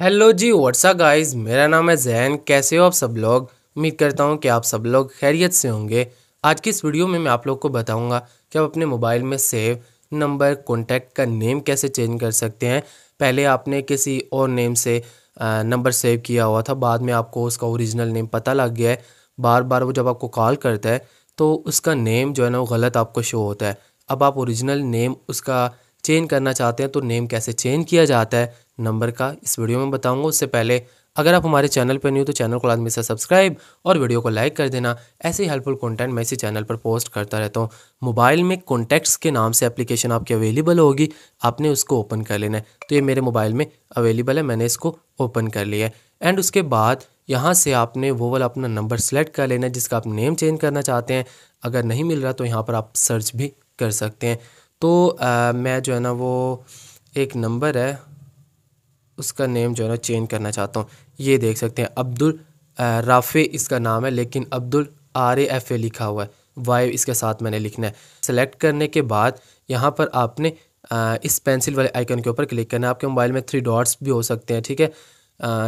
hello जी WhatsApp guys मेरा नाम है जैन कैसे हो आप सब लोग उम्मीद करता हूँ कि आप सब लोग खैरियत से होंगे आज की इस वीडियो में मैं आप लोग को बताऊँगा कि आप अपने मोबाइल में सेव नंबर कॉन्टैक्ट का नेम कैसे चेंज कर सकते हैं पहले आपने किसी और नेम से नंबर सेव किया हुआ था बाद में आपको उसका ओरिजिनल नेम पता लग गया है बार बार वो जब आपको कॉल करता है तो उसका नेम जो है ना वो गलत आपको शो होता है अब आप ओरिजिनल नेम उसका चेंज करना चाहते हैं तो नेम कैसे चेंज किया जाता है नंबर का इस वीडियो में बताऊंगा उससे पहले अगर आप हमारे चैनल पर न्यू तो चैनल को आदमी से सब्सक्राइब और वीडियो को लाइक कर देना ऐसे ही हेल्पफुल कंटेंट मैं इसी चैनल पर पोस्ट करता रहता हूँ मोबाइल में कॉन्टैक्ट्स के नाम से एप्लीकेशन आपके अवेलेबल होगी आपने उसको ओपन कर लेना है तो ये मेरे मोबाइल में अवेलेबल है मैंने इसको ओपन कर लिया है एंड उसके बाद यहाँ से आपने वो वाला अपना नंबर सेलेक्ट कर लेना है जिसका आप नेम चेंज करना चाहते हैं अगर नहीं मिल रहा तो यहाँ पर आप सर्च भी कर सकते हैं तो आ, मैं जो है ना वो एक नंबर है उसका नेम जो है ना चेंज करना चाहता हूँ ये देख सकते हैं अब्दुल राफ़े इसका नाम है लेकिन अब्दुल आर एफ ए लिखा हुआ है वाई इसके साथ मैंने लिखना है सेलेक्ट करने के बाद यहाँ पर आपने इस पेंसिल वाले आइकन के ऊपर क्लिक करना है आपके मोबाइल में थ्री डॉट्स भी हो सकते हैं ठीक है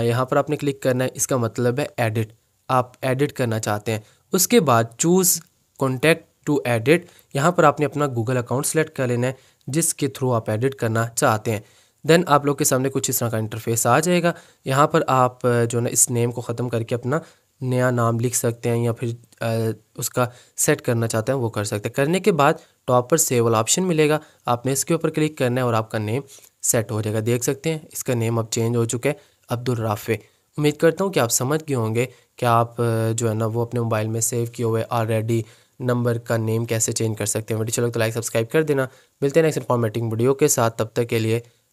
यहाँ पर आपने क्लिक करना है इसका मतलब है एडिट आप एडिट करना चाहते हैं उसके बाद चूज़ कॉन्टैक्ट टू एडिट यहाँ पर आपने अपना गूगल अकाउंट सेलेक्ट कर लेना है जिसके थ्रू आप एडिट करना चाहते हैं देन आप लोग के सामने कुछ इस तरह का इंटरफेस आ जाएगा यहाँ पर आप जो ना इस नेम को ख़त्म करके अपना नया नाम लिख सकते हैं या फिर आ, उसका सेट करना चाहते हैं वो कर सकते हैं करने के बाद टॉप पर सेव वाला ऑप्शन मिलेगा आपने इसके ऊपर क्लिक करना है और आपका नेम सेट हो जाएगा देख सकते हैं इसका नेम अब चेंज हो चुका है अब्दुल राफे उम्मीद करता हूँ कि आप समझ गए होंगे कि आप जो है ना वो अपने मोबाइल में सेव किए हुए ऑलरेडी नंबर का नेम कैसे चेंज कर सकते हैं वीडियो चलो तो लाइक सब्सक्राइब कर देना मिलते हैं नेक्स्ट इन्फॉर्मेटिंग वीडियो के साथ तब तक के लिए